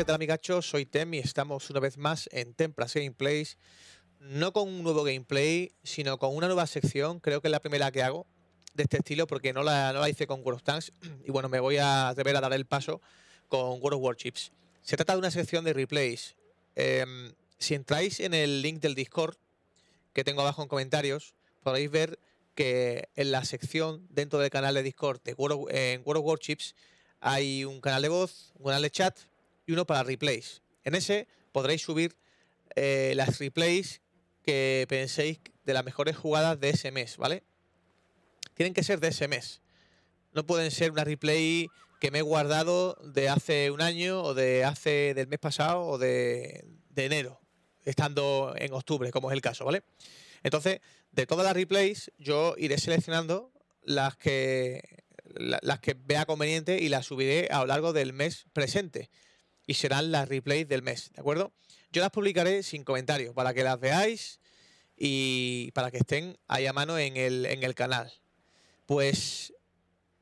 ¿qué tal amigachos? Soy Tem y estamos una vez más en Templas Gameplays. No con un nuevo gameplay, sino con una nueva sección, creo que es la primera que hago de este estilo porque no la, hice con World of Tanks y bueno, me voy a deber a dar el paso con World of Warships. Se trata de una sección de replays. Em, si entráis en el link del Discord que tengo abajo en comentarios, podréis ver que en la sección dentro del canal de Discord de World World of Warships hay un canal de voz, un canal de chat y uno para replays. En ese podréis subir eh, las replays que penséis de las mejores jugadas de ese mes, ¿vale? Tienen que ser de ese mes. No pueden ser una replay que me he guardado de hace un año o de hace del mes pasado o de, enero, estando en octubre, como es el caso, ¿vale? Entonces, de todas las replays, yo iré seleccionando las que, las que vea conveniente y las subiré a lo largo del mes presente y serán las replays del mes, ¿de acuerdo? Yo las publicaré sin comentarios para que las veáis y para que estén ahí a mano en el, en el canal. Pues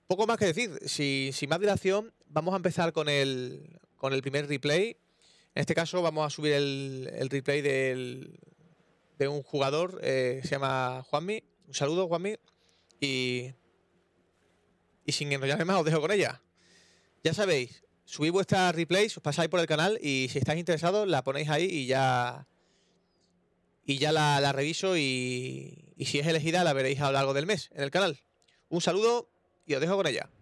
poco más que decir, sin, más dilación, vamos a empezar con el, con el primer replay. En este caso vamos a subir el, replay del, de un jugador, eh, se llama Juanmi. Un saludo, Juanmi. Y, y sin enrollarme más, os dejo con ella. Ya sabéis, subí vuestra replay, os pasáis por el canal y si estáis interesados la ponéis ahí y ya y ya la, reviso y, y si es elegida la veréis a lo largo del mes en el canal. Un saludo y os dejo con ella.